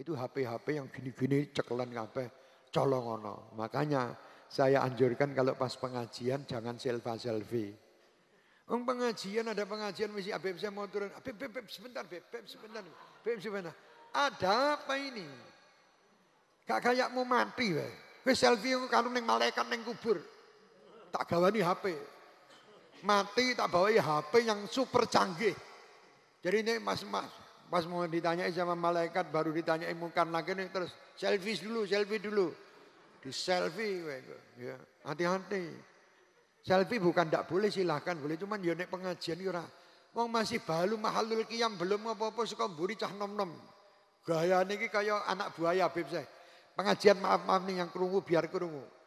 Itu HP-HP yang gini-gini ceklan kabeh colongono. Makanya saya anjurkan kalau pas pengajian jangan selfie-selfie. Ung pengajian ada pengajian mesti Habib saya mau turun. Habib, Habib, sebentar, Habib, Habib sebentar. Habib sebentar. Ada apa ini? Gak kayak mau mati weh. Kowe selfie kalau neng malaikat neng kubur. Tak gawani HP. Mati tak bawa HP yang super canggih. Jadi ini mas-mas Pas mau ditanya sama malaikat baru ditanya mungkar lagi nih terus selfie dulu, selfie dulu. Di selfie ya. Hati-hati. Selfie bukan tidak boleh silahkan boleh cuman ya pengajian yura. Ya Wong masih balu mahalul kiam belum apa-apa suka mburi cah nom-nom. Gaya niki kayo anak buaya bib saya. Pengajian maaf-maaf nih yang kerungu biar kerungu.